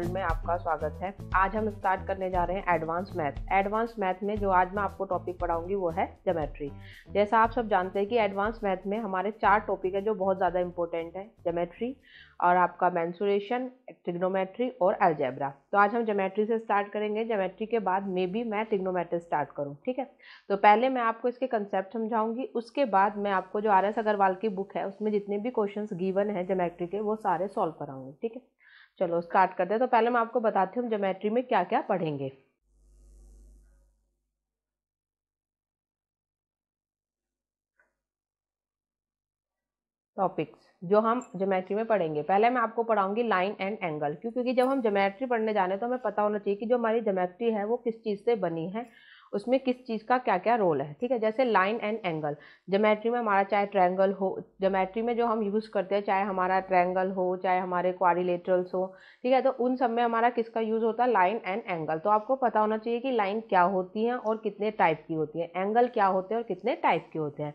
World में आपका स्वागत है आज हम स्टार्ट करने जा रहे हैं एडवांस मैथ एडवांस मैथ में जो आज मैं आपको टॉपिक पढ़ाऊंगी वो है जोमेट्री जैसा आप सब जानते हैं कि एडवांस मैथ में हमारे चार टॉपिक है जो बहुत ज़्यादा इंपॉर्टेंट है जोमेट्री और आपका मैंसुरेशन ट्रिग्नोमेट्री और एल्जेब्रा तो आज हम जोमेट्री से स्टार्ट करेंगे जोमेट्री के बाद मे बी मैं ट्रिग्नोमेट्री स्टार्ट करूँ ठीक है तो पहले मैं आपको इसके कंसेप्ट समझाऊंगी उसके बाद मैं आपको जो आर एस अग्रवाल की बुक है उसमें जितने भी क्वेश्चन गिवन है जोमेट्री के वो सारे सॉल्व कराऊंगी ठीक है चलो स्टार्ट करते हैं तो पहले मैं आपको बताती हूँ हम में क्या क्या पढ़ेंगे टॉपिक्स जो हम ज्योमेट्री में पढ़ेंगे पहले मैं आपको पढ़ाऊंगी लाइन एंड एंगल क्यों क्योंकि जब हम ज्योमेट्री पढ़ने जाने तो हमें पता होना चाहिए कि जो हमारी ज्योमेट्री है वो किस चीज़ से बनी है उसमें किस चीज़ का क्या क्या रोल है ठीक है जैसे लाइन एंड एंगल जोमेट्री में हमारा चाहे ट्रायंगल हो जोमेट्री में जो हम यूज़ करते हैं चाहे हमारा ट्रायंगल हो चाहे हमारे क्वारिलेटरल्स हो ठीक है तो उन सब में हमारा किसका यूज़ होता है लाइन एंड एंगल तो आपको पता होना चाहिए कि लाइन क्या होती है और कितने टाइप की होती है एंगल क्या होते हैं और कितने टाइप के होते हैं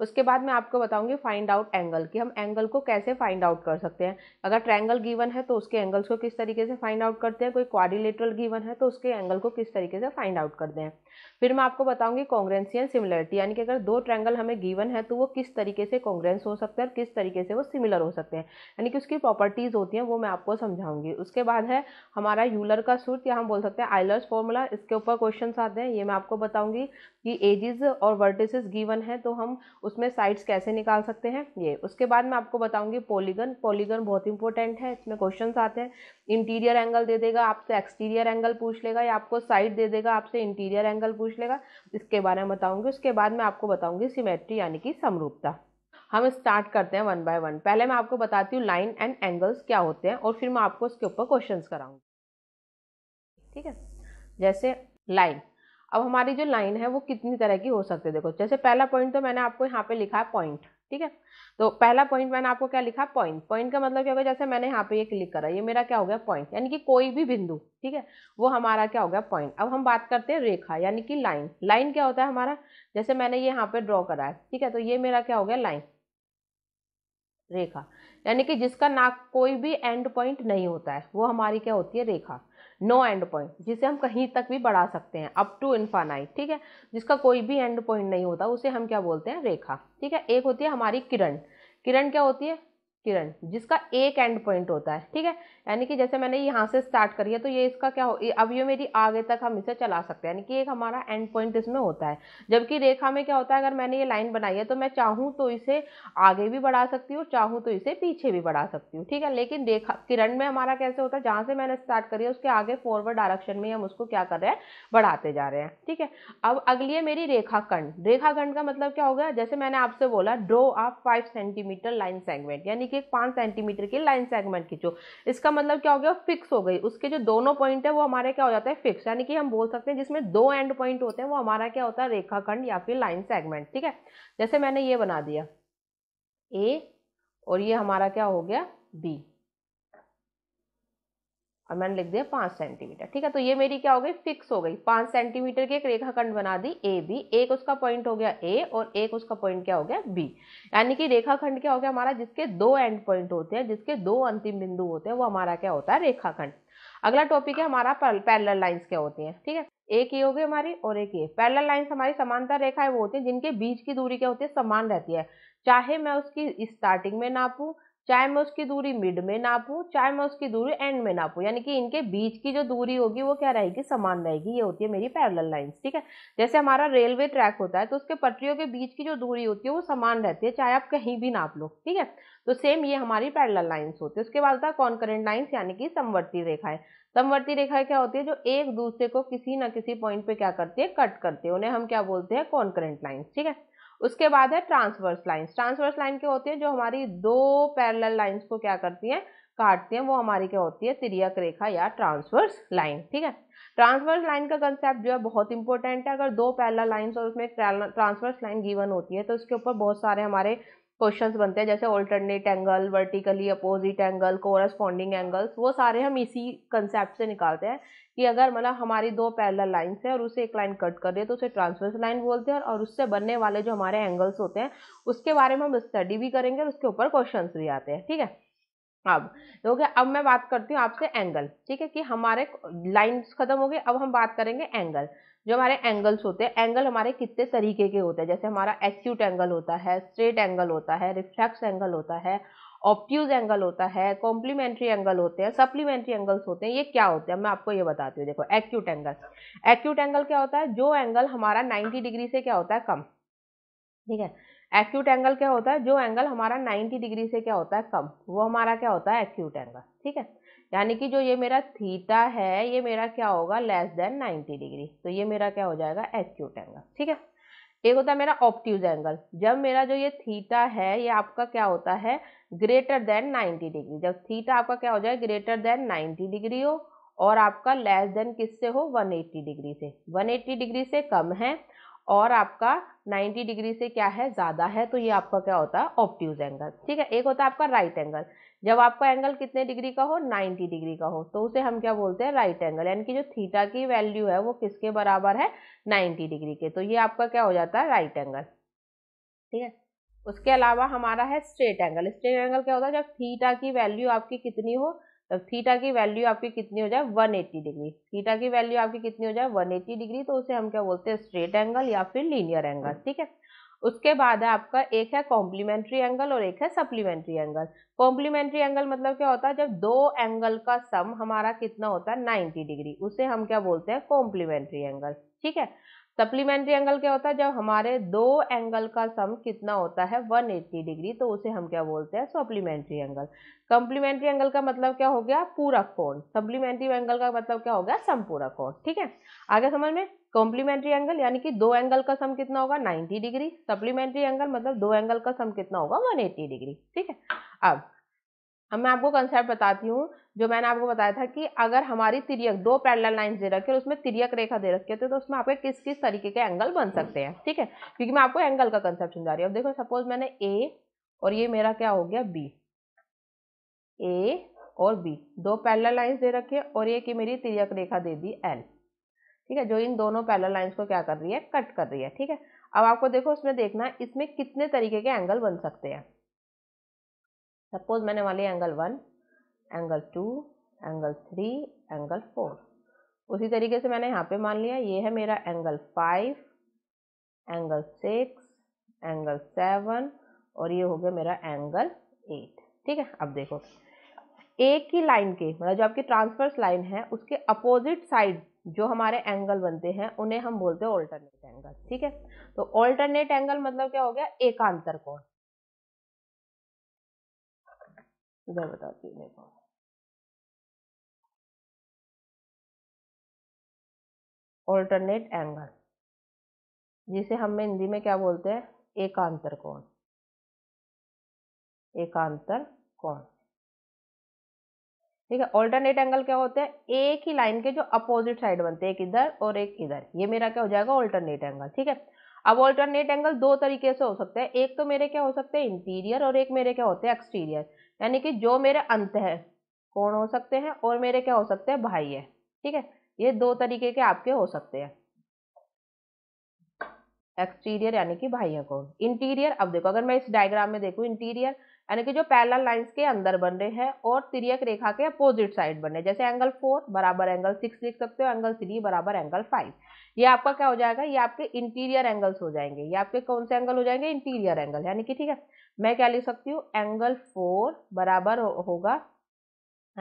उसके बाद मैं आपको बताऊंगी फाइंड आउट एंगल कि हम एंगल को कैसे फाइंड आउट कर सकते हैं अगर ट्रायंगल गिवन है तो उसके एंगल्स को किस तरीके से फाइंड आउट करते हैं कोई क्वारिलेटरल गिवन है तो उसके एंगल को किस तरीके से फाइंड आउट करते हैं फिर मैं आपको बताऊंगी कॉन्ग्रेंसी एंड सिमिलरिटी यानी कि अगर दो ट्रैंगल हमें गिवन है तो वो किस तरीके से कॉन्ग्रेंस हो सकते हैं और किस तरीके से वो सिमिलर हो सकते हैं यानी कि उसकी प्रॉपर्टीज़ होती हैं वो मैं आपको समझाऊंगी उसके बाद है हमारा यूलर का सूट या हम बोल सकते हैं आइलर्स फॉर्मूला इसके ऊपर क्वेश्चन आते हैं ये मैं आपको बताऊंगी कि एजिज और वर्टिस गिवन है तो हम उसमें साइड्स कैसे निकाल सकते हैं ये उसके बाद मैं आपको बताऊंगी पॉलीगन पॉलीगन बहुत इंपॉर्टेंट है इसमें क्वेश्चन आते हैं इंटीरियर एंगल दे देगा आपसे एक्सटीरियर एंगल पूछ लेगा या आपको साइड दे देगा आपसे इंटीरियर एंगल पूछ लेगा इसके बारे में बताऊँगी उसके बाद मैं आपको बताऊँगी सीमेट्री यानी कि समरूपता हम स्टार्ट करते हैं वन बाय वन पहले मैं आपको बताती हूँ लाइन एंड एंगल्स क्या होते हैं और फिर मैं आपको इसके ऊपर क्वेश्चंस कराऊंगी ठीक है जैसे लाइन अब हमारी जो लाइन है वो कितनी तरह की हो सकती है देखो जैसे पहला पॉइंट तो मैंने आपको यहाँ पे लिखा है पॉइंट ठीक है तो पहला पॉइंट मैंने आपको क्या लिखा पॉइंट पॉइंट का मतलब क्या होगा जैसे मैंने यहाँ पे ये क्लिक करा ये मेरा क्या हो गया पॉइंट यानी कि कोई भी बिंदु ठीक है वो हमारा क्या हो गया पॉइंट अब हम बात करते हैं रेखा यानी कि लाइन लाइन क्या होता है हमारा जैसे मैंने ये यहाँ पे ड्रॉ करा है ठीक है तो ये मेरा क्या हो गया लाइन रेखा यानी कि जिसका ना कोई भी एंड पॉइंट नहीं होता है वो हमारी क्या होती है रेखा नो एंड पॉइंट जिसे हम कहीं तक भी बढ़ा सकते हैं अप टू इन्फानाइट ठीक है जिसका कोई भी एंड पॉइंट नहीं होता उसे हम क्या बोलते हैं रेखा ठीक है एक होती है हमारी किरण किरण क्या होती है किरण जिसका एक एंड पॉइंट होता है ठीक है यानी कि जैसे मैंने यहाँ से स्टार्ट करी है तो ये इसका क्या हो अब ये मेरी आगे तक हम इसे चला सकते हैं यानी कि एक हमारा एंड पॉइंट इसमें होता है जबकि रेखा में क्या होता है अगर मैंने ये लाइन बनाई है तो मैं चाहूँ तो इसे आगे भी बढ़ा सकती हूँ चाहूँ तो इसे पीछे भी बढ़ा सकती हूँ ठीक है लेकिन रेखा किरण में हमारा कैसे होता है जहाँ से मैंने स्टार्ट करी है उसके आगे फॉरवर्ड डायरेक्शन में हम उसको क्या कर रहे हैं बढ़ाते जा रहे हैं ठीक है अब अगली है मेरी रेखाखंड रेखाखंड का मतलब क्या हो गया जैसे मैंने आपसे बोला ड्रो आप फाइव सेंटीमीटर लाइन सेगमेंट यानी एक एक पाँच सेंटीमीटर की लाइन सेगमेंट खींचो इसका मतलब क्या हो गया फिक्स हो गई उसके जो दोनों पॉइंट है वो हमारे क्या हो जाता है फिक्स यानी कि हम बोल सकते हैं जिसमें दो एंड पॉइंट होते हैं वो हमारा क्या होता है रेखाखंड या फिर लाइन सेगमेंट ठीक है जैसे मैंने ये बना दिया ए और ये हमारा क्या हो गया बी और मैंने लिख दिया पाँच सेंटीमीटर ठीक है तो ये मेरी क्या हो गई फिक्स हो गई पाँच सेंटीमीटर की एक रेखाखंड बना दी ए बी एक उसका पॉइंट हो गया ए और एक उसका पॉइंट क्या हो गया बी यानी कि रेखाखंड क्या हो गया हमारा जिसके दो एंड पॉइंट होते हैं जिसके दो अंतिम बिंदु होते हैं वो हमारा क्या होता है रेखाखंड अगला टॉपिक है हमारा पैरल लाइन्स क्या होती हैं ठीक है एक ये हो गई हमारी और एक ये पैरल लाइन्स हमारी समानता रेखाएं वो होती हैं जिनके बीच की दूरी क्या होती है समान रहती है चाहे मैं उसकी स्टार्टिंग में नापूँ चाहे मैं उसकी दूरी मिड में नापूँ चाहे मैं उसकी दूरी एंड में नापूँ यानी कि इनके बीच की जो दूरी होगी वो क्या रहेगी समान रहेगी ये होती है मेरी पैरेलल लाइंस ठीक है जैसे हमारा रेलवे ट्रैक होता है तो उसके पटरियों के बीच की जो दूरी होती है वो समान रहती है चाहे आप कहीं भी नाप लो ठीक है तो सेम ये हमारी पैरल लाइन्स होती है उसके बाद होता है कॉन्करेंट लाइन्स यानी कि समवर्ती रेखाएं समवर्ती रेखाएं क्या होती है जो एक दूसरे को किसी ना किसी पॉइंट पे क्या करती है कट करती है उन्हें हम क्या बोलते हैं कॉन्करेंट लाइन्स ठीक है उसके बाद है ट्रांसवर्स लाइन्स ट्रांसवर्स लाइन क्या होती है जो हमारी दो पैरेलल लाइन्स को क्या करती हैं काटती हैं वो हमारी क्या होती है तिरियक रेखा या ट्रांसवर्स लाइन ठीक है ट्रांसवर्स लाइन का कंसेप्ट जो है बहुत इंपॉर्टेंट है अगर दो पैरेलल लाइन्स और उसमें ट्रांसवर्स लाइन गिवन होती है तो उसके ऊपर बहुत सारे हमारे क्वेश्चन बनते हैं जैसे alternate angle vertically opposite angle corresponding angles वो सारे हम इसी कंसेप्ट से निकालते हैं कि अगर मतलब हमारी दो पैरल लाइन्स है और उसे एक लाइन कट कर दे तो उसे ट्रांसवर्स लाइन बोलते हैं और उससे बनने वाले जो हमारे एंगल्स होते हैं उसके बारे में हम स्टडी भी करेंगे और उसके ऊपर क्वेश्चन भी आते हैं ठीक है अब हो अब मैं बात करती हूँ आपसे एंगल ठीक है कि हमारे लाइंस खत्म हो गए अब हम बात करेंगे एंगल जो हमारे एंगल्स होते हैं एंगल हमारे कितने तरीके के होते हैं जैसे हमारा एक्यूट एंगल होता है स्ट्रेट एंगल होता है रिफ्लेक्स एंगल होता है ऑप्ट्यूज एंगल होता है कॉम्प्लीमेंट्री एंगल होते हैं सप्लीमेंट्री एंगल्स होते हैं ये क्या होते हैं मैं आपको ये बताती हूँ देखो एक्यूट एंगल एक्यूट एंगल क्या होता है जो एंगल हमारा नाइन्टी डिग्री से क्या होता है कम ठीक है एक्यूट एंगल क्या होता है जो एंगल हमारा 90 डिग्री से क्या होता है कम वो हमारा क्या होता है एक्यूट एंगल ठीक है यानी कि जो ये मेरा थीटा है ये मेरा क्या होगा लेस देन 90 डिग्री तो ये मेरा क्या हो जाएगा एक्यूट एंगल ठीक है एक होता है मेरा ऑप्टिज एंगल जब मेरा जो ये थीटा है ये आपका क्या होता है ग्रेटर देन 90 डिग्री जब थीटा आपका क्या हो जाए ग्रेटर देन 90 डिग्री हो और आपका लेस देन किससे हो 180 डिग्री से 180 डिग्री से कम है और आपका 90 डिग्री से क्या है ज़्यादा है तो ये आपका क्या होता है ऑप्टिज एंगल ठीक है एक होता है आपका राइट एंगल जब आपका एंगल कितने डिग्री का हो 90 डिग्री का हो तो उसे हम क्या बोलते हैं राइट एंगल यानी कि जो थीटा की वैल्यू है वो किसके बराबर है 90 डिग्री के तो ये आपका क्या हो जाता है राइट एंगल ठीक है उसके अलावा हमारा है स्ट्रेट एंगल स्ट्रेट एंगल क्या होता है जब थीटा की वैल्यू आपकी कितनी हो तब थीटा की वैल्यू आपकी कितनी हो जाए वन डिग्री थीटा की वैल्यू आपकी कितनी हो जाए वन डिग्री तो उसे हम क्या बोलते हैं स्ट्रेट एंगल या फिर लीनियर एंगल ठीक है उसके बाद है आपका एक है कॉम्प्लीमेंट्री एंगल और एक है सप्लीमेंट्री एंगल कॉम्प्लीमेंट्री एंगल मतलब क्या होता है जब दो एंगल का सम हमारा कितना होता है 90 डिग्री उसे हम क्या बोलते हैं कॉम्प्लीमेंट्री एंगल ठीक है सप्लीमेंट्री एंगल क्या होता है जब हमारे दो एंगल का सम कितना होता है 180 डिग्री तो उसे हम क्या बोलते हैं सप्लीमेंट्री एंगल कम्प्लीमेंट्री एंगल का मतलब क्या हो गया पूरा कोण सप्लीमेंट्री एंगल का मतलब क्या हो गया समपूरा कोण ठीक है आगे समझ में कॉम्प्लीमेंट्री एंगल यानी कि दो एंगल का सम कितना होगा 90 डिग्री सप्लीमेंट्री एंगल मतलब दो एंगल का सम कितना होगा 180 डिग्री ठीक है अब अब मैं आपको कंसेप्ट बताती हूँ जो मैंने आपको बताया था कि अगर हमारी तिरक दो पैरल लाइन दे रखी है उसमें तिरक रेखा दे रखी है तो उसमें आपके किस किस तरीके के एंगल बन सकते हैं ठीक है क्योंकि मैं आपको एंगल का कंसेप्ट समझा रही हूँ देखो सपोज मैंने ए और ये मेरा क्या हो गया बी ए और बी दो पैरल लाइन्स दे रखी है और ये कि मेरी तिरक रेखा दे दी एल ठीक है जो इन दोनों पैरल लाइन्स को क्या कर रही है कट कर रही है ठीक है अब आपको देखो उसमें देखना इसमें कितने तरीके के एंगल बन सकते हैं सपोज मैंने वाले angle one angle two angle three angle four उसी तरीके से मैंने यहाँ पे मान लिया ये है मेरा angle five angle six angle seven और ये हो गया मेरा एंगल एट ठीक है अब देखो एक ही लाइन के मतलब जो आपकी ट्रांसफर्स लाइन है उसके अपोजिट साइड जो हमारे एंगल बनते हैं उन्हें हम बोलते हैं ऑल्टरनेट एंगल ठीक है तो ऑल्टरनेट एंगल मतलब क्या हो गया एकांतर कोण इधर बताती हूँ ऑल्टरनेट एंगल जिसे हम हिंदी में क्या बोलते हैं एकांतर कोण एकांतर कोण ठीक है ऑल्टरनेट एंगल क्या होते हैं एक ही लाइन के जो अपोजिट साइड बनते हैं एक इधर और एक इधर ये मेरा क्या हो जाएगा ऑल्टरनेट एंगल ठीक है अब ऑल्टरनेट एंगल दो तरीके से हो सकते हैं एक तो मेरे क्या हो सकते हैं इंटीरियर और एक मेरे क्या होते हैं एक्सटीरियर यानी कि जो मेरे अंत है कौन हो सकते हैं और मेरे क्या हो सकते हैं भाई है ठीक है ये दो तरीके के आपके हो सकते हैं एक्सटीरियर यानी कि बाह्य कोण इंटीरियर अब देखो अगर मैं इस डायग्राम में देखूं इंटीरियर यानी कि जो पैरल लाइंस के अंदर बन रहे हैं और तिरक रेखा के अपोजिट साइड बन रहे हैं जैसे एंगल फोर बराबर एंगल सिक्स लिख सकते हो एंगल थ्री बराबर एंगल फाइव ये आपका क्या हो जाएगा ये आपके इंटीरियर एंगल्स हो जाएंगे ये आपके कौन से एंगल हो जाएंगे इंटीरियर एंगल यानी कि ठीक है मैं क्या लिख सकती हूँ एंगल फोर बराबर होगा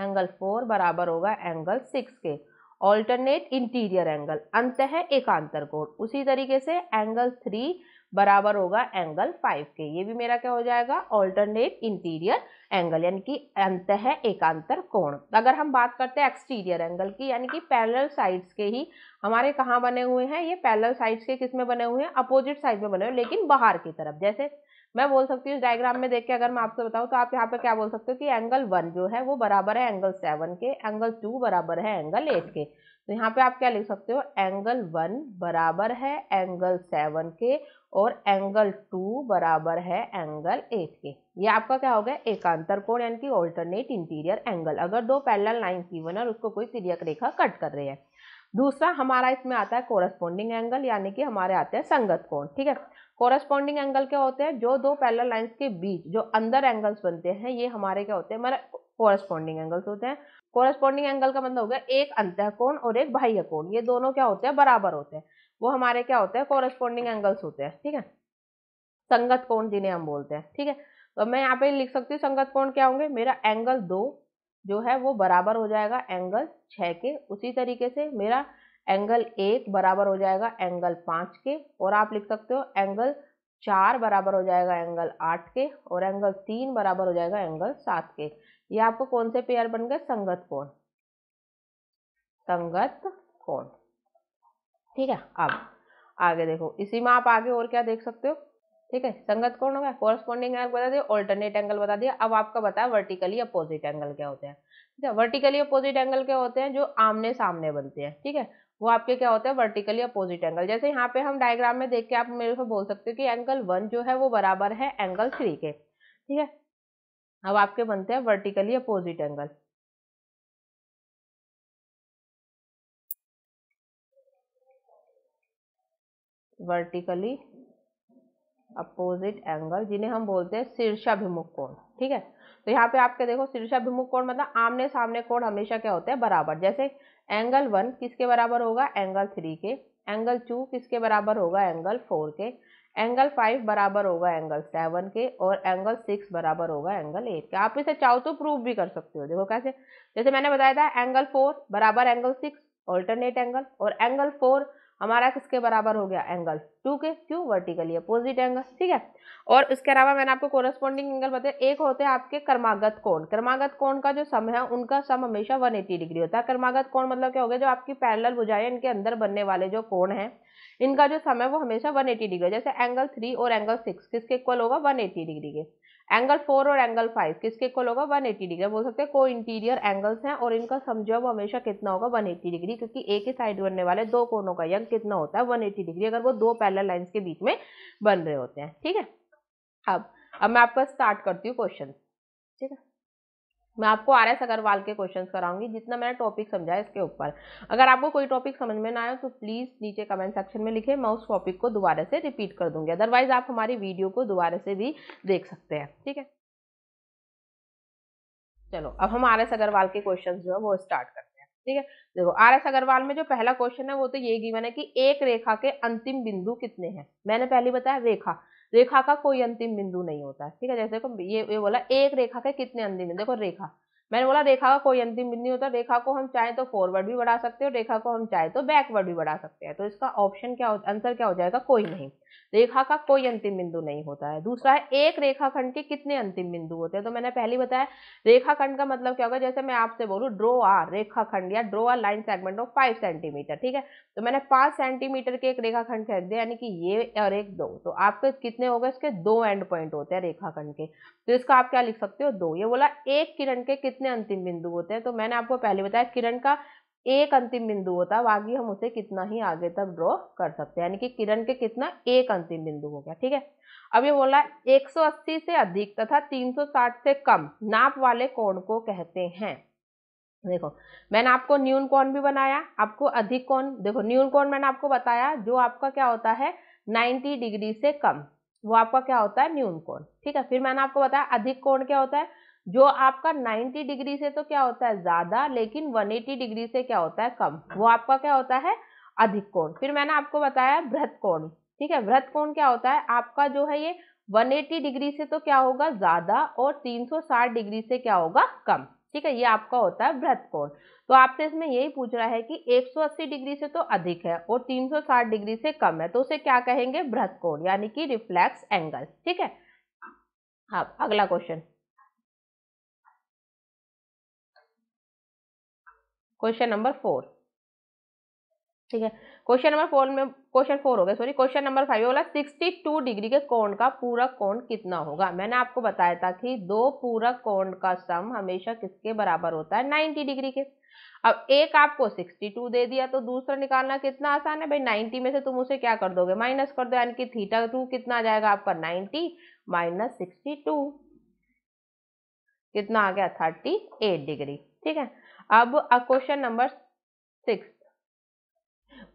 एंगल फोर बराबर होगा एंगल सिक्स के ऑल्टरनेट इंटीरियर एंगल अंत है एकांतर कोण उसी तरीके से एंगल थ्री बराबर होगा एंगल फाइव के ये भी मेरा क्या हो जाएगा ऑल्टरनेट इंटीरियर एंगल यानी कि अंत है एकांतर कोण अगर हम बात करते हैं एक्सटीरियर एंगल की यानी कि पैरेलल साइड्स के ही हमारे कहाँ बने हुए हैं ये पैरेलल साइड्स के किस में बने हुए हैं अपोजिट साइड में बने हुए लेकिन बाहर की तरफ जैसे मैं बोल सकती हूँ इस डायग्राम में देख के अगर मैं आपसे बताऊँ तो आप यहाँ पे क्या बोल सकते हो कि एंगल वन जो है वो बराबर है एंगल सेवन के एंगल टू बराबर है एंगल एट के तो यहाँ पे आप क्या लिख सकते हो एंगल वन बराबर है एंगल सेवन के और एंगल टू बराबर है एंगल एट के ये आपका क्या हो गया एकांतर कोण यानी कि ऑल्टरनेट इंटीरियर एंगल अगर दो पैरेलल लाइन सीवन है और उसको कोई सीरियक रेखा कट कर रही है दूसरा हमारा इसमें आता है कोरस्पॉन्डिंग एंगल यानी कि हमारे आते हैं संगत कोण ठीक है कोरस्पॉन्डिंग एंगल क्या होते हैं जो दो पैरल लाइंस के बीच जो अंदर एंगल्स बनते हैं ये हमारे क्या होते हैं हमारे कोरस्पॉन्डिंग एंगल्स होते हैं कोरस्पॉन्डिंग एंगल का मतलब हो गया एक अंत कोण और एक बाह्य कोण ये दोनों क्या होते हैं बराबर होते हैं वो हमारे क्या होते हैं कोरस्पॉन्डिंग एंगल्स होते हैं ठीक है संगत कोण जिन्हें हम बोलते हैं ठीक है तो मैं यहाँ पे लिख सकती हूँ संगत कोण क्या होंगे मेरा एंगल दो जो है वो बराबर हो जाएगा एंगल छः के उसी तरीके से मेरा एंगल एक बराबर हो जाएगा एंगल पाँच के और आप लिख सकते हो एंगल चार बराबर हो जाएगा एंगल आठ के और एंगल तीन बराबर हो जाएगा एंगल सात के ये आपको कौन से पेयर बन गए संगत कोण संगत कोण ठीक है अब आगे देखो इसी में आप आगे और क्या देख सकते हो ठीक है संगत कौन होगा कोरस्पॉन्डिंग एंगल बता दिया ऑल्टरनेट एंगल बता दिया अब आपका बताया वर्टिकली अपोजिट एंगल क्या होते हैं ठीक है वर्टिकली अपोजिट एंगल क्या होते हैं जो आमने सामने बनते हैं ठीक है वो आपके क्या होते हैं वर्टिकली अपोजिट एंगल जैसे यहाँ पे हम डायग्राम में देख के आप मेरे को बोल सकते हो कि एंगल वन जो है वो बराबर है एंगल थ्री के ठीक है अब आपके बनते हैं vertically opposite angle vertically opposite angle जिन्हें हम बोलते हैं शीर्षाभिमुख कोण ठीक है तो यहाँ पे आपके देखो शीर्षाभिमुख कोण मतलब आमने सामने कोण हमेशा क्या होते हैं बराबर जैसे एंगल वन किसके बराबर होगा एंगल थ्री के एंगल टू किसके बराबर होगा एंगल फोर के एंगल फाइव बराबर होगा एंगल सेवन के और एंगल सिक्स बराबर होगा एंगल एट के आप इसे चाहो तो प्रूव भी कर सकते हो देखो कैसे जैसे मैंने बताया था एंगल फोर बराबर एंगल सिक्स ऑल्टरनेट एंगल और एंगल फोर हमारा किसके बराबर हो गया एंगल टू के क्यों वर्टिकली अपोजिट एंगल ठीक है और इसके अलावा मैंने आपको कोरस्पॉन्डिंग एंगल बताया एक होते हैं आपके कर्मागत कोण कर्मागत कोण का जो सम है उनका सम हमेशा 180 डिग्री होता है कर्मागत कोण मतलब क्या हो गया जो आपकी पैरल बुझाए इनके अंदर बनने वाले जो कोण है इनका जो सम है वो हमेशा 180 डिग्री जैसे एंगल थ्री और एंगल सिक्स किसके इक्वल होगा 180 डिग्री के एंगल फोर और एंगल फाइव किसके इक्वल होगा वन एट्टी डिग्री बोल सकते हैं को इंटीरियर एंगल्स हैं और इनका समझौब हमेशा कितना होगा वन एट्टी डिग्री क्योंकि एक ही साइड बनने वाले दो कोनों का यंग कितना होता है वन एट्टी डिग्री अगर वो दो पैरल लाइन्स के बीच में बन रहे होते हैं ठीक है अब अब मैं आपका स्टार्ट करती हूँ क्वेश्चन ठीक है मैं आपको आर एस अग्रवाल के क्वेश्चंस कराऊंगी जितना मैंने टॉपिक समझा है इसके ऊपर अगर आपको कोई टॉपिक समझ में ना आए तो प्लीज़ नीचे कमेंट सेक्शन में लिखें मैं उस टॉपिक को दोबारा से रिपीट कर दूंगी अदरवाइज आप हमारी वीडियो को दोबारा से भी देख सकते हैं ठीक है चलो अब हम आर एस अग्रवाल के क्वेश्चन जो है वो स्टार्ट करते हैं ठीक है देखो आर एस अग्रवाल में जो पहला क्वेश्चन है वो तो ये गिवन है कि एक रेखा के अंतिम बिंदु कितने हैं मैंने पहले बताया रेखा रेखा का कोई अंतिम बिंदु नहीं होता है ठीक है जैसे ये ये बोला एक रेखा के कितने अंतिम बिंदु देखो रेखा मैंने बोला रेखा का कोई अंतिम बिंदु नहीं होता रेखा को हम चाहे तो फॉरवर्ड भी बढ़ा सकते हो रेखा को हम चाहे तो बैकवर्ड भी बढ़ा सकते हैं तो इसका ऑप्शन क्या आंसर क्या हो जाएगा कोई नहीं रेखा का कोई अंतिम बिंदु नहीं होता है दूसरा है एक रेखाखंड के कितने अंतिम बिंदु होते हैं तो मैंने पहले बताया रेखाखंड का मतलब क्या होगा जैसे मैं आपसे बोलूँ ड्रो आ रेखाखंड या draw a line segment of five centimetre ठीक है तो मैंने पाँच सेंटीमीटर के एक रेखाखंड खेद दिया यानी कि ये और एक दो तो आपके कितने हो गए इसके दो एंड पॉइंट होते हैं रेखाखंड के तो इसका आप क्या लिख सकते हो दो ये बोला एक किरण के कितने अंतिम बिंदु होते हैं तो मैंने आपको पहले बताया किरण का एक अंतिम बिंदु होता है बाकी हम उसे कितना ही आगे तक ड्रॉ कर सकते हैं यानी कि किरण के कितना एक अंतिम बिंदु हो गया ठीक है अब ये बोला है 180 से अधिक तथा 360 से कम नाप वाले कोण को कहते हैं देखो मैंने आपको न्यून कोण भी बनाया आपको अधिक कोण देखो न्यून कोण मैंने आपको बताया जो आपका क्या होता है 90 डिग्री से कम वो आपका क्या होता है न्यून कोण ठीक है फिर मैंने आपको बताया अधिक कोण क्या होता है जो आपका 90 डिग्री से तो क्या होता है ज्यादा लेकिन 180 डिग्री से क्या होता है कम वो आपका क्या होता है अधिक कोण फिर मैंने आपको बताया वृहत कोण ठीक है वृहत कोण क्या होता है आपका जो है ये 180 डिग्री से तो क्या होगा ज्यादा और 360 डिग्री से क्या होगा कम ठीक है ये आपका होता है वृहत कोण तो आपसे इसमें यही पूछ रहा है कि 180 डिग्री से तो अधिक है और 360 डिग्री से कम है तो उसे क्या कहेंगे वृहत कोण यानी कि रिफ्लेक्स एंगल ठीक है अब अगला क्वेश्चन क्वेश्चन नंबर फोर ठीक है क्वेश्चन नंबर फोर में क्वेश्चन फोर हो गया सॉरी क्वेश्चन नंबर फाइव बोला सिक्सटी टू डिग्री के कोण का पूरक कोण कितना होगा मैंने आपको बताया था कि दो पूरक कोण का सम हमेशा किसके बराबर होता है नाइन्टी डिग्री के अब एक आपको सिक्सटी टू दे दिया तो दूसरा निकालना कितना आसान है भाई नाइन्टी में से तुम उसे क्या कर दोगे माइनस कर दो यानी कि थीटा टू कितना आ जाएगा आपका नाइन्टी माइनस सिक्सटी टू कितना आ गया थर्टी एट डिग्री ठीक है अब question number six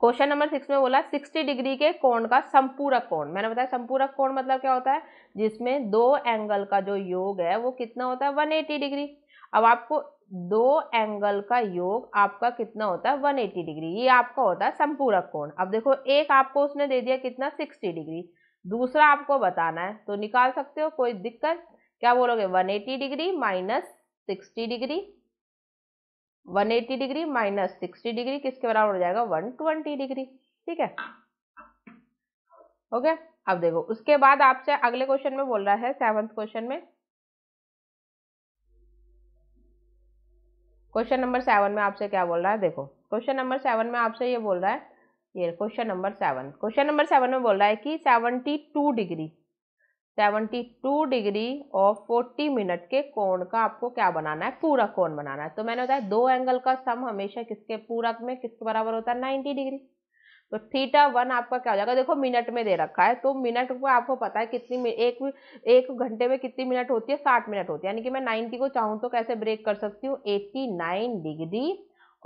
question number six में बोला सिक्सटी डिग्री के कोण का संपूरक कोण मैंने बताया संपूरक कोण मतलब क्या होता है जिसमें दो एंगल का जो योग है वो कितना होता है वन एटी डिग्री अब आपको दो एंगल का योग आपका कितना होता है 180 डिग्री ये आपका होता है संपूरक कोण अब देखो एक आपको उसने दे दिया कितना 60 डिग्री दूसरा आपको बताना है तो निकाल सकते हो कोई दिक्कत क्या बोलोगे 180 degree minus sixty degree 180 degree minus sixty degree किसके बराबर हो जाएगा 120 डिग्री ठीक है ओके अब देखो उसके बाद आपसे अगले क्वेश्चन में बोल रहा है सेवंथ क्वेश्चन में क्वेश्चन नंबर सेवन में आपसे क्या बोल रहा है देखो क्वेश्चन नंबर सेवन में आपसे ये बोल रहा है ये question number seven question number seven में बोल रहा है कि seventy two degree seventy two degree और फोर्टी मिनट के कोण का आपको क्या बनाना है पूरा कोण बनाना है तो मैंने बताया दो एंगल का सम हमेशा किसके पूरक में किसके बराबर होता है नाइन्टी डिग्री तो थीटा वन आपका क्या हो जाएगा देखो मिनट में दे रखा है तो मिनट को आपको पता है कितनी एक एक घंटे में कितनी मिनट होती है साठ मिनट होती है यानी कि मैं नाइन्टी को चाहूँ तो कैसे ब्रेक कर सकती हूँ एट्टी नाइन डिग्री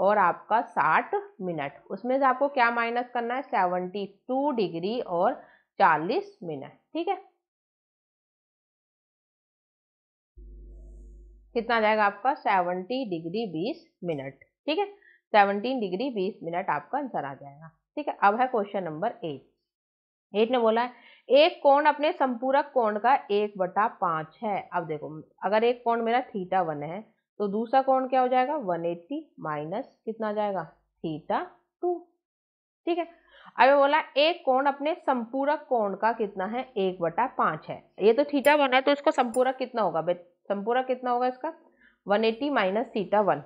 और आपका साठ मिनट उसमें से आपको क्या माइनस करना है सेवनटी टू डिग्री और चालीस मिनट ठीक है कितना आ जाएगा आपका सेवनटी डिग्री बीस मिनट ठीक है सेवनटीन डिग्री बीस मिनट आपका आंसर आ जाएगा ठीक है अब है क्वेश्चन नंबर एट एट ने बोला है एक कोण अपने संपूरक कोण का एक बटा पांच है अब देखो अगर एक कोण मेरा थीटा वन है तो दूसरा कोण क्या हो जाएगा वन एट्टी माइनस कितना जाएगा थीटा टू ठीक है अब बोला एक कोण अपने संपूरक कोण का कितना है एक बटा पांच है ये तो थीटा वन है तो इसको संपूरक कितना होगा संपूरा कितना होगा इसका 180 एटी माइनस सीटा वन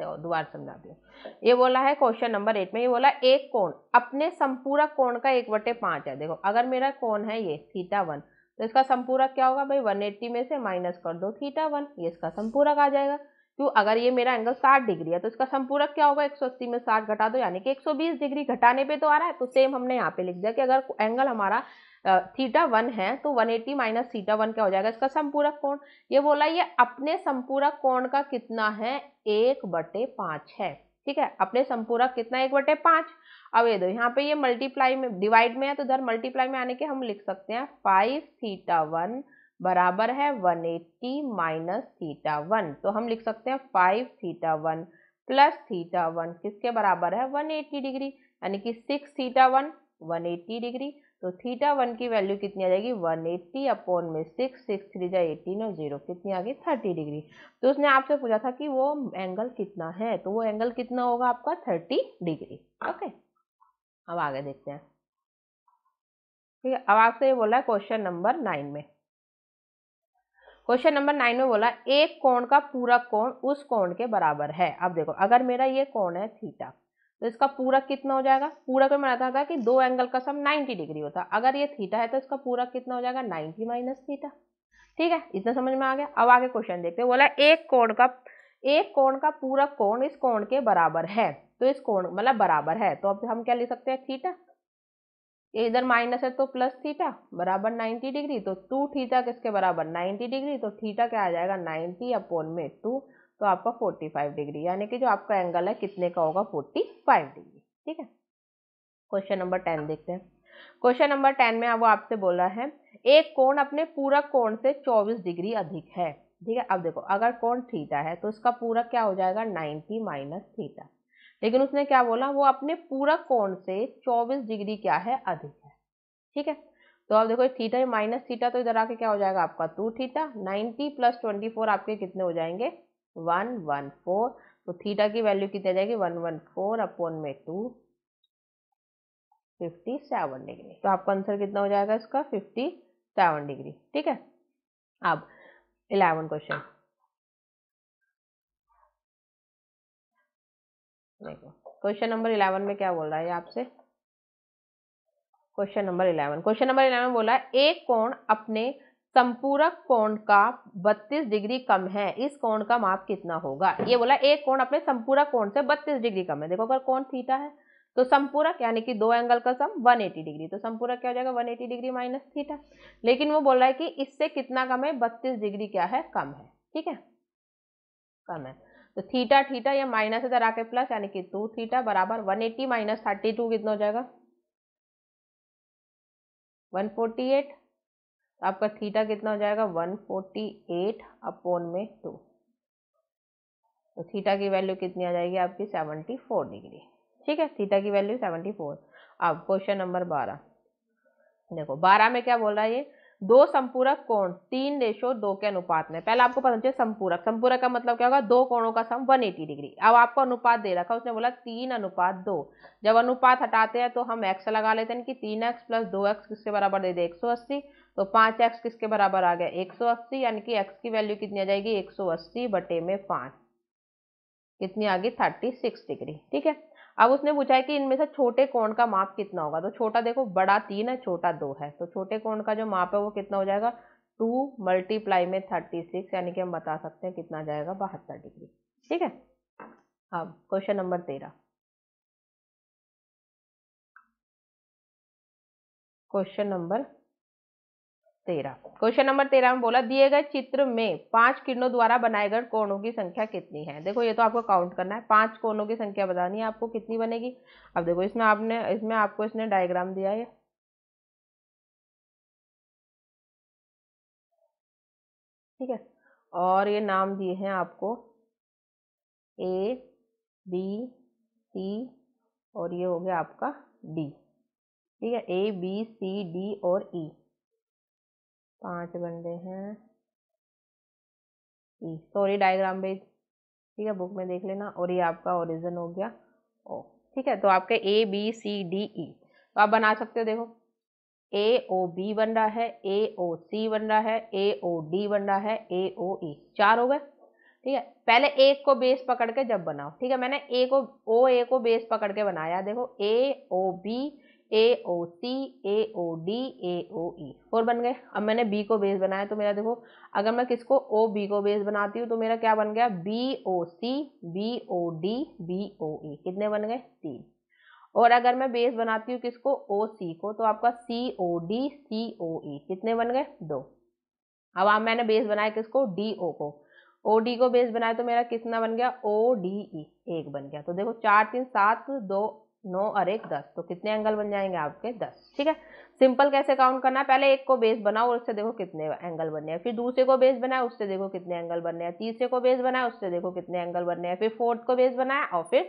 दोबारा समझाती दिया ये बोला है क्वेश्चन नंबर एट में ये बोला एक कोण अपने संपूरक कोण का एक बटे पांच है देखो अगर मेरा कोण है ये थीटा वन तो इसका संपूरक क्या होगा भाई 180 में से माइनस कर दो थीटा वन ये इसका संपूरक आ जाएगा तो अगर ये मेरा एंगल 60 डिग्री है तो इसका संपूरक क्या होगा 180 में 60 घटा दो यानी कि 120 डिग्री घटाने पे तो आ रहा है तो सेम हमने यहाँ पे लिख दिया कि अगर एंगल हमारा थीटा वन है तो 180 एटी माइनस थीटा वन क्या हो जाएगा इसका संपूरक कोण ये बोला ये अपने संपूरक कोण का कितना है एक बटे है ठीक है अपने संपूरक कितना एक बटे पांच अब ये दो यहाँ पे ये मल्टीप्लाई में डिवाइड में है तो इधर मल्टीप्लाई में आने के हम लिख सकते हैं फाइव थीटा वन बराबर है 180 माइनस थीटा वन तो हम लिख सकते हैं five theta one plus theta one किसके बराबर है 180 डिग्री यानी कि six theta one one degree तो थीटा वन की वैल्यू कितनी आ जाएगी 180 अपॉन में सिक्स सिक्स थ्री जाए एटीन और जीरो कितनी आ गई थर्टी डिग्री तो उसने आपसे पूछा था कि वो एंगल कितना है तो वो एंगल कितना होगा आपका थर्टी डिग्री ओके अब आगे देखते हैं ठीक है अब आपसे ये बोला है क्वेश्चन नंबर नाइन में क्वेश्चन नंबर नाइन में बोला एक कोण का पूरक कोण उस कोण के बराबर है अब देखो अगर मेरा ये कोण है थीटा तो इसका पूरा कितना हो जाएगा पूरा कोई बताया था कि दो एंगल का सम 90 डिग्री होता अगर ये थीटा है तो इसका पूरा कितना हो जाएगा 90 माइनस थीटा ठीक है इतना समझ में आ गया अब आगे क्वेश्चन देखते हैं बोला एक कोण का एक कोण का पूरा कोण इस कोण के बराबर है तो इस कोण मतलब बराबर है तो अब हम क्या ले सकते हैं थीटा ये इधर माइनस है तो प्लस थीटा बराबर 90 डिग्री तो टू थीटा किसके बराबर 90 डिग्री तो थीटा क्या आ जाएगा 90 अपोन में टू तो आपका 45 डिग्री यानी कि जो आपका एंगल है कितने का होगा 45 डिग्री ठीक है क्वेश्चन नंबर टेन देखते हैं क्वेश्चन नंबर टेन में वो आपसे बोल रहा है एक कोण अपने पूरा कोण से चौबीस डिग्री अधिक है ठीक है अब देखो अगर कोण थीटा है तो इसका पूरा क्या हो जाएगा नाइन्टी माइनस थीटा लेकिन उसने क्या बोला वो अपने पूरा कोण से 24 डिग्री क्या है अधिक है ठीक है तो आप देखो थीटा माइनस थीटा तो इधर आके क्या हो जाएगा आपका two theta ninety plus twenty four आपके कितने हो जाएंगे वन वन फोर तो थीटा की वैल्यू कितनी आ जाएगी वन वन फोर अपॉन में टू फिफ्टी सेवन डिग्री तो आपका आंसर कितना हो जाएगा इसका फिफ्टी सेवन डिग्री ठीक है अब इलेवन क्वेश्चन देखो क्वेश्चन नंबर इलेवन में क्या बोल रहा है आपसे question number eleven question number eleven बोला है एक कोण अपने संपूरक कोण का 32 डिग्री कम है इस कोण का माप कितना होगा ये बोला एक कोण अपने संपूरक कोण से 32 डिग्री कम है देखो अगर कोण थीटा है तो संपूरक यानी कि दो एंगल का सम 180 डिग्री तो संपूरक क्या हो जाएगा 180 डिग्री माइनस थीटा लेकिन वो बोल रहा है कि इससे कितना कम है 32 डिग्री क्या है कम है ठीक है कम है तो थीटा थीटा या माइनस इधर आके प्लस यानी कि टू थीटा बराबर one eighty minus thirty two कितना हो जाएगा वन फोर्टी एट तो आपका थीटा कितना हो जाएगा वन फोर्टी एट अपोन में टू तो थीटा की वैल्यू कितनी आ जाएगी आपकी सेवेंटी फोर डिग्री ठीक है थीटा की वैल्यू सेवेंटी फोर अब क्वेश्चन नंबर बारह देखो बारह में क्या बोल रहा है ये दो संपूरक कोण तीन रेशो दो के अनुपात में पहले आपको पता चाहिए संपूरक संपूरक का मतलब क्या होगा दो कोणों का सम 180 डिग्री अब आपको अनुपात दे रखा उसने बोला तीन अनुपात दो जब अनुपात हटाते हैं तो हम एक्स लगा लेते हैं कि तीन एक्स प्लस दो एक्स किसके बराबर दे दे एक सौ अस्सी तो पाँच एक्स किसके बराबर आ गया एक सौ अस्सी यानी कि एक्स की वैल्यू कितनी आ जाएगी एक सौ अस्सी बटे में पाँच कितनी आ गई थर्टी सिक्स डिग्री ठीक है अब उसने पूछा है कि इनमें से छोटे कोण का माप कितना होगा तो छोटा देखो बड़ा तीन है छोटा दो है तो छोटे कोण का जो माप है वो कितना हो जाएगा टू मल्टीप्लाई में थर्टी सिक्स यानी कि हम बता सकते हैं कितना जाएगा बहत्तर डिग्री ठीक है अब क्वेश्चन नंबर तेरह क्वेश्चन नंबर तेरह क्वेश्चन नंबर तेरह में बोला दिए गए चित्र में पांच किरणों द्वारा बनाए गए कोणों की संख्या कितनी है देखो ये तो आपको काउंट करना है पांच कोणों की संख्या बतानी है आपको कितनी बनेगी अब देखो इसमें आपने इसमें आपको इसने डायग्राम दिया है ठीक है और ये नाम दिए हैं आपको ए बी सी और ये हो गया आपका डी ठीक है ए बी सी डी और ई e. पांच बंदे हैं सॉरी डायग्राम भेज ठीक है बुक में देख लेना और ये आपका ओरिजिन हो गया ओ ठीक है तो आपके A B C D E तो आप बना सकते हो देखो ए ओ बी बन रहा है ए ओ सी बन रहा है ए ओ डी बन रहा है ए ओ ई चार हो गए ठीक है पहले एक को बेस पकड़ के जब बनाओ ठीक है मैंने ए को ओ ए को बेस पकड़ के बनाया देखो A O B A O C A O D A O E four बन गए अब मैंने बी को बेस बनाया तो मेरा देखो अगर मैं किसको ओ बी को बेस बनाती हूँ तो मेरा क्या बन गया B O C B O D B O E कितने बन गए तीन और अगर मैं बेस बनाती हूँ किसको ओ सी को तो आपका सी ओ डी सी ओ ई कितने बन गए दो अब आप मैंने बेस बनाया किसको डी ओ को ओ डी को बेस बनाया तो मेरा कितना बन गया ओ डी ई एक बन गया तो देखो चार तीन सात दो नौ और एक दस तो कितने एंगल बन जाएंगे आपके दस ठीक है सिंपल कैसे काउंट करना है पहले एक को बेस बनाओ और उससे देखो कितने एंगल बनने हैं फिर दूसरे को बेस बनाए उससे देखो कितने एंगल बनने हैं तीसरे को बेस बनाए उससे देखो कितने एंगल बनने हैं फिर फोर्थ को बेस बनाया और फिर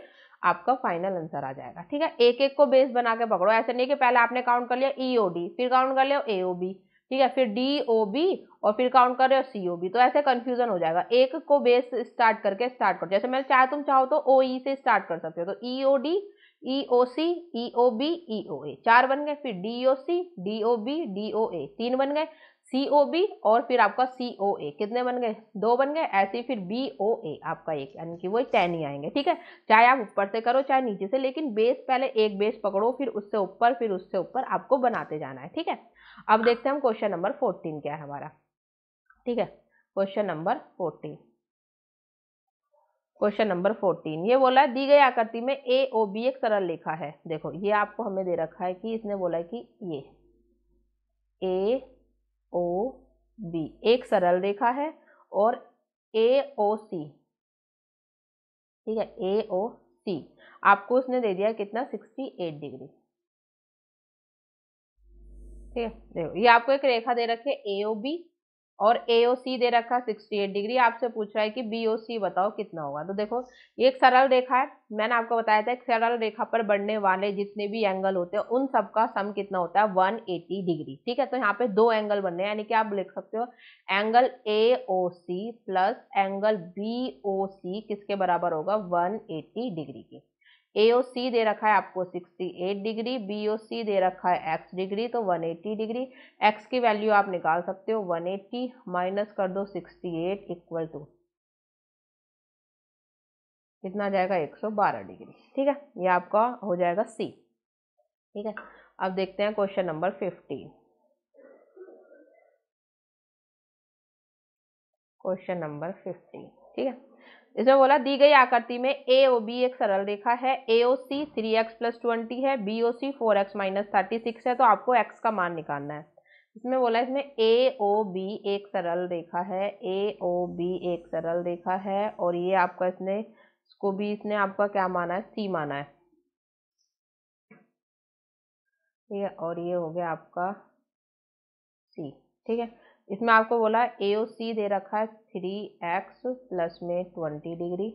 आपका फाइनल आंसर आ जाएगा ठीक है एक एक को बेस बना के पकड़ो ऐसे नहीं कि पहले आपने काउंट कर लिया ई ओ डी फिर काउंट कर लिया ए ओ बी ठीक है फिर डी ओ बी और फिर काउंट कर रहे हो सी ओ बी तो ऐसे कंफ्यूजन हो जाएगा एक को बेस स्टार्ट करके स्टार्ट करो जैसे मैं चाहे तुम चाहो तो ओ ई e से स्टार्ट कर सकते हो तो ई ओ डी ई सी ओ ई ओ ए चार बन गए फिर D D O O C B D O A तीन बन गए सी ओ बी और फिर आपका सी ओ ए कितने बन गए दो बन गए ऐसे फिर बी ओ ए आपका एक यानी कि वो टेन ही आएंगे ठीक है चाहे आप ऊपर से करो चाहे नीचे से लेकिन बेस पहले एक बेस पकड़ो फिर उससे ऊपर फिर उससे ऊपर आपको बनाते जाना है ठीक है अब देखते हैं हम क्वेश्चन नंबर फोर्टीन क्या है हमारा ठीक है question number fourteen question number fourteen ये बोला है दी गई आकृति में ए ओ बी एक सरल रेखा है देखो ये आपको हमें दे रखा है कि इसने बोला है कि ये ए ओ बी एक सरल रेखा है और ए ओ सी ठीक है ए ओ सी आपको उसने दे दिया कितना सिक्सटी एट डिग्री ठीक है देखो ये आपको एक रेखा दे रखी है ए ओ बी और ए ओ सी दे रखा है सिक्सटी एट डिग्री आपसे पूछ रहा है कि बी ओ सी बताओ कितना होगा तो देखो एक सरल रेखा है मैंने आपको बताया था एक सरल रेखा पर बढ़ने वाले जितने भी एंगल होते हैं उन सब का सम कितना होता है वन एटी डिग्री ठीक है तो यहाँ पे दो एंगल बन रहे हैं यानी कि आप लिख सकते हो angle A O C plus angle B O C किसके बराबर होगा वन एटी डिग्री के ए ओ सी दे रखा है आपको 68 डिग्री बी ओ सी दे रखा है एक्स डिग्री तो 180 डिग्री एक्स की वैल्यू आप निकाल सकते हो 180 माइनस कर दो 68 इक्वल टू कितना जाएगा 112 डिग्री ठीक है ये आपका हो जाएगा सी ठीक है अब देखते हैं क्वेश्चन नंबर 15 क्वेश्चन नंबर 15 ठीक है इसमें बोला दी गई आकृति में ए ओ बी एक सरल रेखा है A O C three x plus twenty है B O C four x minus thirty six है तो आपको एक्स का मान निकालना है इसमें बोला इसमें ए ओ बी एक सरल रेखा है ए ओ बी एक सरल रेखा है और ये आपका इसने इसको भी इसने आपका क्या माना है सी माना है ठीक है और ये हो गया आपका सी ठीक है इसमें आपको बोला ए ओ सी दे रखा है थ्री एक्स प्लस में ट्वेंटी डिग्री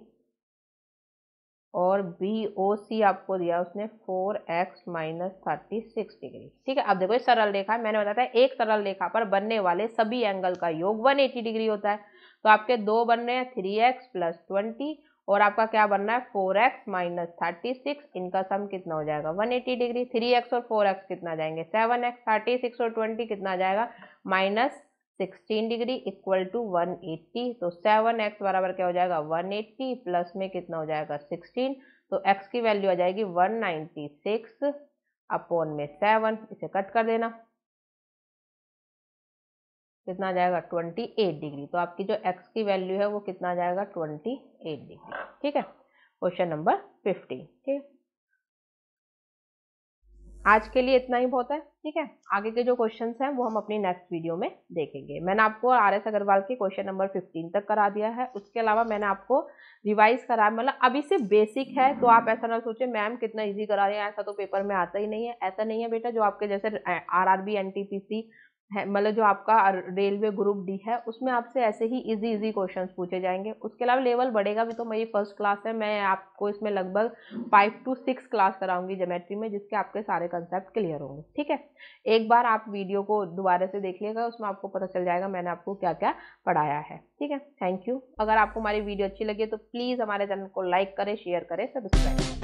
और बी ओ सी आपको दिया उसने four x minus thirty six degree ठीक है अब देखो ये सरल रेखा है मैंने बताया था एक सरल रेखा पर बनने वाले सभी एंगल का योग वन एटी डिग्री होता है तो आपके दो बन रहे हैं थ्री एक्स प्लस ट्वेंटी और आपका क्या बनना है four x minus thirty six इनका सम कितना हो जाएगा one eighty degree three x और फोर एक्स कितना जाएंगे सेवन एक्स थर्टी सिक्स और ट्वेंटी कितना जाएगा minus sixteen degree equal to one eighty तो सेवन एक्स बराबर क्या हो जाएगा वन एट्टी प्लस में कितना हो जाएगा सिक्सटीन तो एक्स की वैल्यू आ जाएगी वन नाइन्टी सिक्स अपॉन में सेवन इसे कट कर देना कितना जाएगा ट्वेंटी एट डिग्री तो आपकी जो एक्स की वैल्यू है वो कितना जाएगा ट्वेंटी एट डिग्री ठीक है क्वेश्चन नंबर फिफ्टीन ठीक है आज के लिए इतना ही बहुत है ठीक है आगे के जो क्वेश्चन हैं वो हम अपनी नेक्स्ट वीडियो में देखेंगे मैंने आपको आर एस अग्रवाल के क्वेश्चन नंबर 15 तक करा दिया है उसके अलावा मैंने आपको रिवाइज करा मतलब अभी से बेसिक है तो आप ऐसा ना सोचें मैम कितना इजी करा रहे हैं ऐसा तो पेपर में आता ही नहीं है ऐसा नहीं है बेटा जो आपके जैसे R R B N T P C है मतलब जो आपका रेलवे ग्रुप डी है उसमें आपसे ऐसे ही इजी इजी क्वेश्चंस पूछे जाएंगे उसके अलावा लेवल बढ़ेगा भी तो मेरी फर्स्ट क्लास है मैं आपको इसमें लगभग फाइव टू सिक्स क्लास कराऊंगी जोमेट्री में जिसके आपके सारे कंसेप्ट क्लियर होंगे ठीक है एक बार आप वीडियो को दोबारा से देख लिएगा उसमें आपको पता चल जाएगा मैंने आपको क्या क्या पढ़ाया है ठीक है थैंक यू अगर आपको हमारी वीडियो अच्छी लगी तो प्लीज़ हमारे चैनल को लाइक करें शेयर करें सब्सक्राइब करें